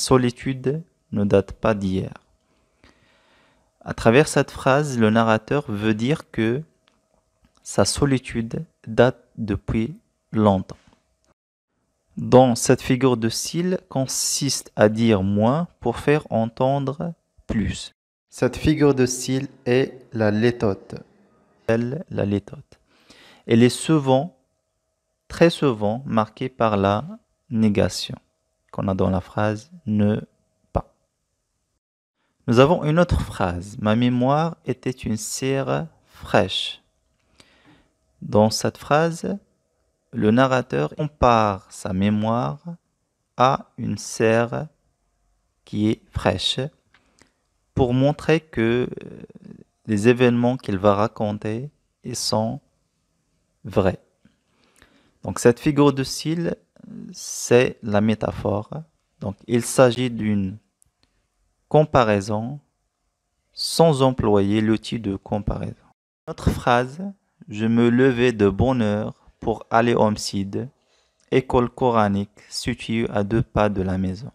solitude ne date pas d'hier. À travers cette phrase, le narrateur veut dire que sa solitude date depuis longtemps. Dans cette figure de style consiste à dire moins pour faire entendre plus. Cette figure de style est la létote. Elle, la Elle est souvent, très souvent, marquée par la négation qu'on a dans la phrase ne pas. Nous avons une autre phrase. Ma mémoire était une serre fraîche. Dans cette phrase, le narrateur compare sa mémoire à une serre qui est fraîche pour montrer que euh, les événements qu'il va raconter sont vrais. Donc cette figure de style c'est la métaphore. Donc, il s'agit d'une comparaison sans employer l'outil de comparaison. Notre phrase Je me levais de bonne heure pour aller au Msid, école coranique située à deux pas de la maison.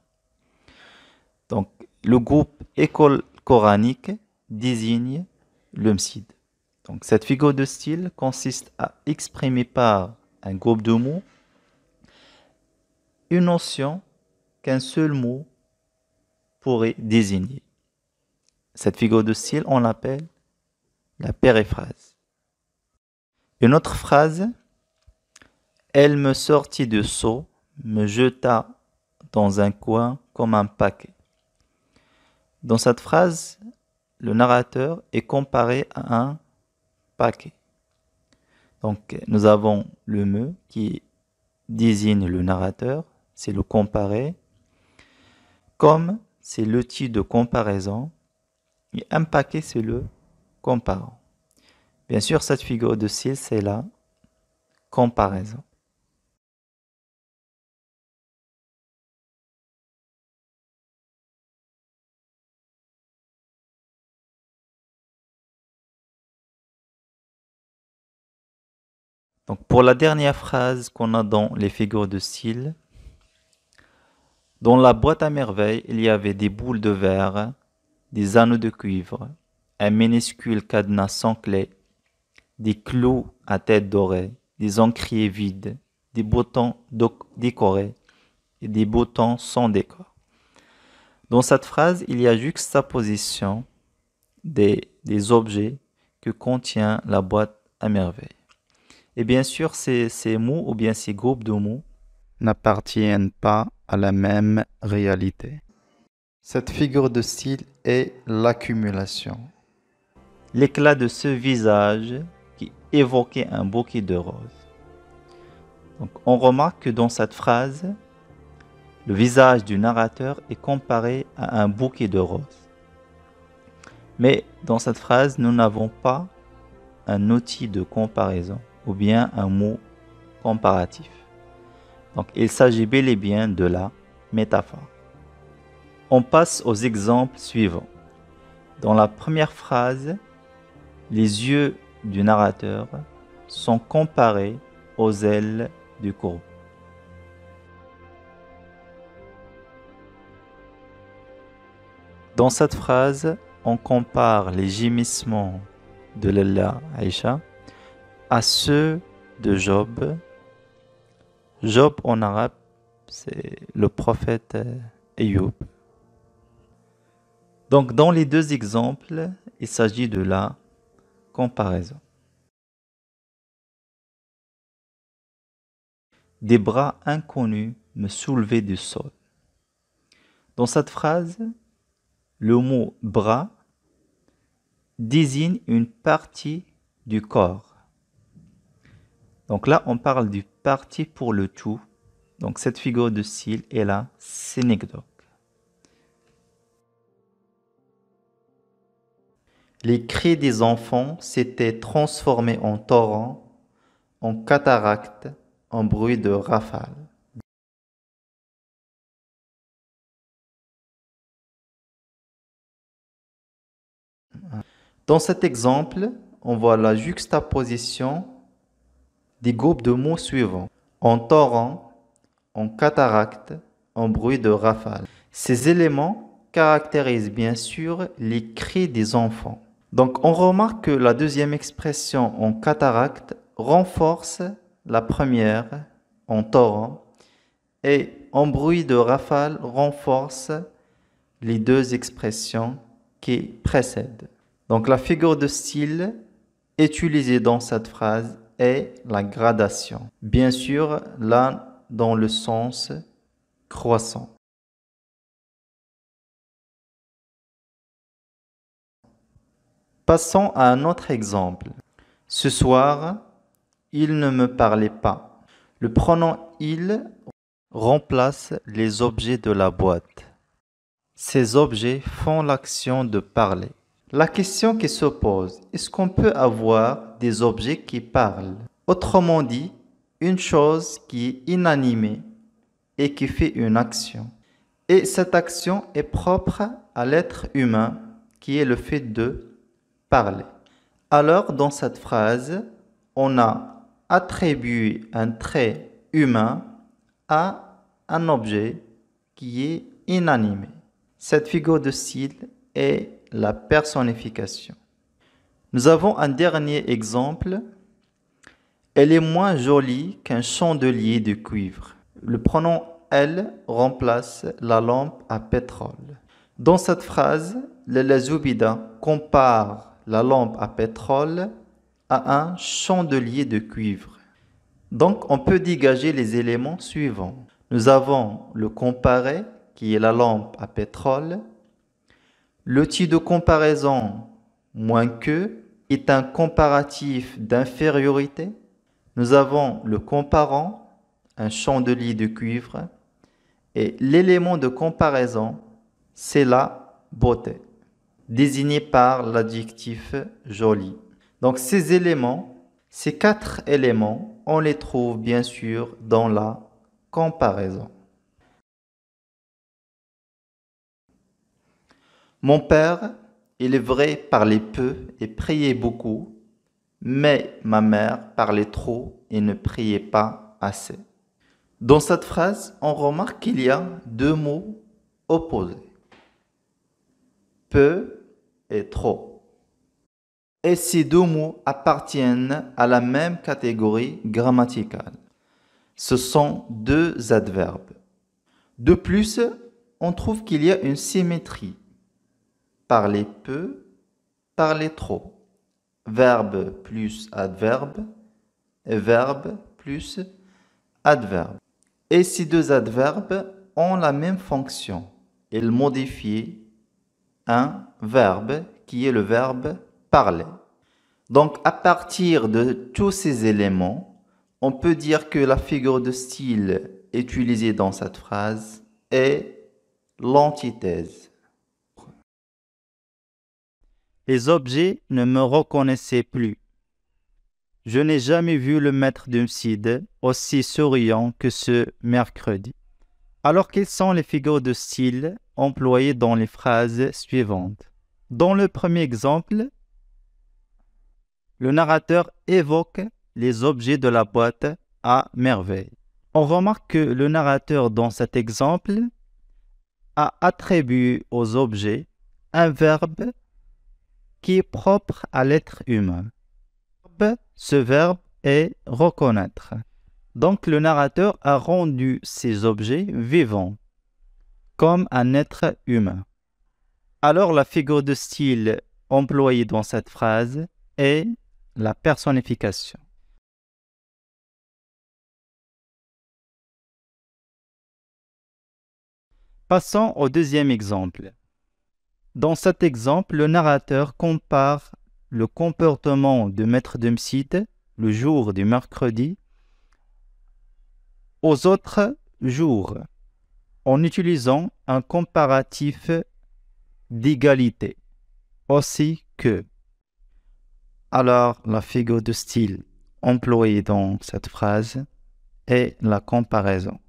Donc, le groupe école coranique désigne le Msid. Donc, cette figure de style consiste à exprimer par un groupe de mots une notion qu'un seul mot pourrait désigner. Cette figure de style, on l'appelle la périphrase. Une autre phrase, elle me sortit de seau, me jeta dans un coin comme un paquet. Dans cette phrase, le narrateur est comparé à un paquet. Donc nous avons le me qui désigne le narrateur, c'est le comparer. Comme, c'est l'outil de comparaison. Et un paquet, c'est le comparant. Bien sûr, cette figure de style, c'est la comparaison. Donc pour la dernière phrase qu'on a dans les figures de style, dans la boîte à merveilles, il y avait des boules de verre, des anneaux de cuivre, un minuscule cadenas sans clé, des clous à tête dorée, des encriers vides, des boutons décorés et des boutons sans décor. Dans cette phrase, il y a juxtaposition des, objets que contient la boîte à merveilles. Et bien sûr, ces, ces mots ou bien ces groupes de mots n'appartiennent pas à la même réalité. Cette figure de style est l'accumulation. L'éclat de ce visage qui évoquait un bouquet de roses. Donc, on remarque que dans cette phrase, le visage du narrateur est comparé à un bouquet de roses. Mais dans cette phrase, nous n'avons pas un outil de comparaison ou bien un mot comparatif. Donc il s'agit bel et bien de la métaphore. On passe aux exemples suivants. Dans la première phrase, les yeux du narrateur sont comparés aux ailes du corbeau. Dans cette phrase, on compare les gémissements de l'Ella Aïcha à ceux de Job Job en arabe, c'est le prophète Ayoub. Euh, Donc dans les deux exemples, il s'agit de la comparaison. Des bras inconnus me soulevaient du sol. Dans cette phrase, le mot bras désigne une partie du corps donc là, on parle du parti pour le tout. Donc cette figure de style est la synecdoque. Les cris des enfants s'étaient transformés en torrents, en cataractes, en bruit de rafale. Dans cet exemple, on voit la juxtaposition des groupes de mots suivants en torrent, en cataracte, en bruit de rafale. Ces éléments caractérisent bien sûr les cris des enfants. Donc on remarque que la deuxième expression en cataracte renforce la première en torrent et en bruit de rafale renforce les deux expressions qui précèdent. Donc la figure de style utilisée dans cette phrase est la gradation. Bien sûr, là, dans le sens croissant. Passons à un autre exemple. Ce soir, il ne me parlait pas. Le pronom il remplace les objets de la boîte. Ces objets font l'action de parler. La question qui se pose, est-ce qu'on peut avoir des objets qui parlent Autrement dit, une chose qui est inanimée et qui fait une action. Et cette action est propre à l'être humain qui est le fait de parler. Alors dans cette phrase, on a attribué un trait humain à un objet qui est inanimé. Cette figure de style est la personnification. Nous avons un dernier exemple. Elle est moins jolie qu'un chandelier de cuivre. Le pronom elle remplace la lampe à pétrole. Dans cette phrase, le Zubida compare la lampe à pétrole à un chandelier de cuivre. Donc, on peut dégager les éléments suivants. Nous avons le comparé, qui est la lampe à pétrole, L'outil de comparaison moins que est un comparatif d'infériorité. Nous avons le comparant, un chandelier de cuivre, et l'élément de comparaison, c'est la beauté, désignée par l'adjectif joli. Donc ces éléments, ces quatre éléments, on les trouve bien sûr dans la comparaison. Mon père, il est vrai, parlait peu et priait beaucoup, mais ma mère parlait trop et ne priait pas assez. Dans cette phrase, on remarque qu'il y a deux mots opposés. Peu et trop. Et ces deux mots appartiennent à la même catégorie grammaticale. Ce sont deux adverbes. De plus, on trouve qu'il y a une symétrie parler peu, parler trop. Verbe plus adverbe, verbe plus adverbe. Et ces deux adverbes ont la même fonction. Ils modifient un verbe qui est le verbe parler. Donc à partir de tous ces éléments, on peut dire que la figure de style utilisée dans cette phrase est l'antithèse les objets ne me reconnaissaient plus. Je n'ai jamais vu le maître d'un aussi souriant que ce mercredi. Alors quelles sont les figures de style employées dans les phrases suivantes Dans le premier exemple, le narrateur évoque les objets de la boîte à merveille. On remarque que le narrateur dans cet exemple a attribué aux objets un verbe qui est propre à l'être humain. Ce verbe est reconnaître. Donc le narrateur a rendu ces objets vivants, comme un être humain. Alors la figure de style employée dans cette phrase est la personnification. Passons au deuxième exemple. Dans cet exemple, le narrateur compare le comportement de Maître msite le jour du mercredi aux autres jours en utilisant un comparatif d'égalité, aussi que. Alors, la figure de style employée dans cette phrase est la comparaison.